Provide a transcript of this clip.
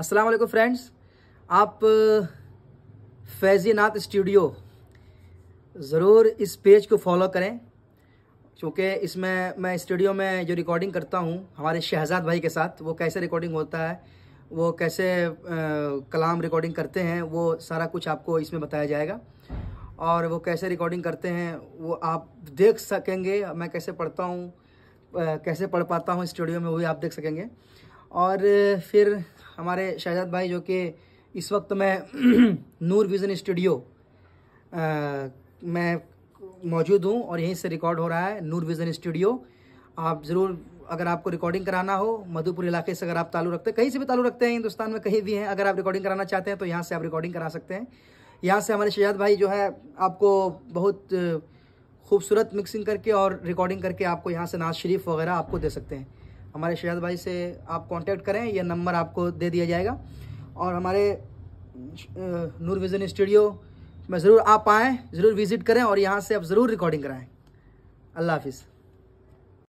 अस्सलाम वालेकुम फ्रेंड्स आप फैजीनाथ स्टूडियो ज़रूर इस पेज को फॉलो करें क्योंकि इसमें मैं स्टूडियो में जो रिकॉर्डिंग करता हूँ हमारे शहजाद भाई के साथ वो कैसे रिकॉर्डिंग होता है वो कैसे आ, कलाम रिकॉर्डिंग करते हैं वो सारा कुछ आपको इसमें बताया जाएगा और वो कैसे रिकॉर्डिंग करते हैं वो आप देख सकेंगे मैं कैसे पढ़ता हूँ कैसे पढ़ पाता हूँ स्टूडियो में वो भी आप देख सकेंगे और फिर हमारे शहजाद भाई जो कि इस वक्त मैं नूर विज़न स्टूडियो मैं मौजूद हूँ और यहीं से रिकॉर्ड हो रहा है नूर विज़न स्टूडियो आप ज़रूर अगर आपको रिकॉर्डिंग कराना हो मधुपुर इलाके से अगर आप ताल्लुक रखते हैं कहीं से भी ताल्लुक रखते हैं हिंदुस्तान में कहीं भी हैं अगर आप रिकॉर्डिंग कराना चाहते हैं तो यहाँ से आप रिकॉर्डिंग करा सकते हैं यहाँ से हमारे शहजाद भाई जो है आपको बहुत खूबसूरत मिक्सिंग करके और रिकॉर्डिंग करके आपको यहाँ से नाज शरीफ वगैरह आपको दे सकते हैं हमारे शहजाद भाई से आप कांटेक्ट करें यह नंबर आपको दे दिया जाएगा और हमारे नूर विज़न स्टूडियो में ज़रूर आप आएँ ज़रूर विज़िट करें और यहाँ से आप ज़रूर रिकॉर्डिंग कराएँ अल्लाह हाफिज़